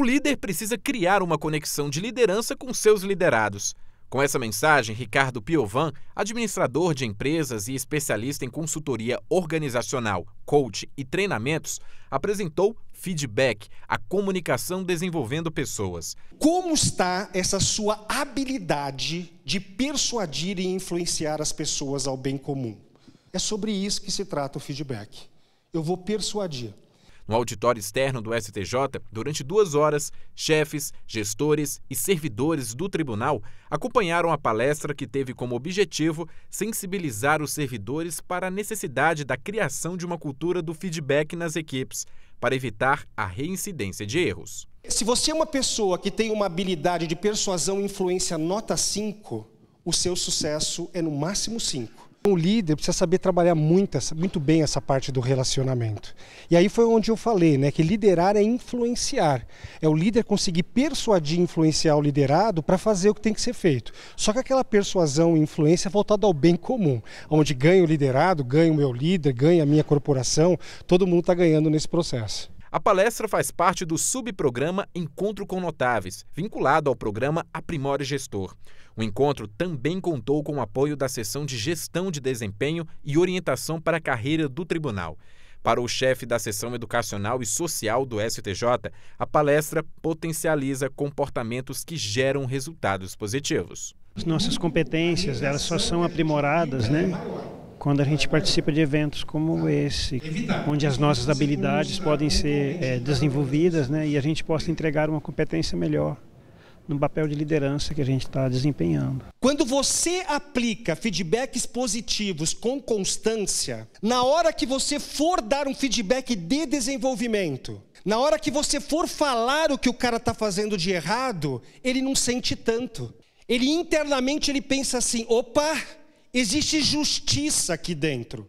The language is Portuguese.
o líder precisa criar uma conexão de liderança com seus liderados. Com essa mensagem, Ricardo Piovan, administrador de empresas e especialista em consultoria organizacional, coach e treinamentos, apresentou feedback, a comunicação desenvolvendo pessoas. Como está essa sua habilidade de persuadir e influenciar as pessoas ao bem comum? É sobre isso que se trata o feedback. Eu vou persuadir. No auditório externo do STJ, durante duas horas, chefes, gestores e servidores do tribunal acompanharam a palestra que teve como objetivo sensibilizar os servidores para a necessidade da criação de uma cultura do feedback nas equipes, para evitar a reincidência de erros. Se você é uma pessoa que tem uma habilidade de persuasão e influência nota 5, o seu sucesso é no máximo 5. O líder precisa saber trabalhar muito, muito bem essa parte do relacionamento. E aí foi onde eu falei, né, que liderar é influenciar. É o líder conseguir persuadir, influenciar o liderado para fazer o que tem que ser feito. Só que aquela persuasão e influência é voltada ao bem comum, onde ganha o liderado, ganha o meu líder, ganha a minha corporação, todo mundo está ganhando nesse processo. A palestra faz parte do subprograma Encontro com Notáveis, vinculado ao programa Aprimore Gestor. O encontro também contou com o apoio da seção de Gestão de Desempenho e Orientação para a Carreira do Tribunal. Para o chefe da seção educacional e social do STJ, a palestra potencializa comportamentos que geram resultados positivos. As nossas competências, elas só são aprimoradas, né? quando a gente participa de eventos como esse, onde as nossas habilidades podem ser é, desenvolvidas né, e a gente possa entregar uma competência melhor no papel de liderança que a gente está desempenhando. Quando você aplica feedbacks positivos com constância, na hora que você for dar um feedback de desenvolvimento, na hora que você for falar o que o cara está fazendo de errado, ele não sente tanto. Ele internamente ele pensa assim: opa, Existe justiça aqui dentro.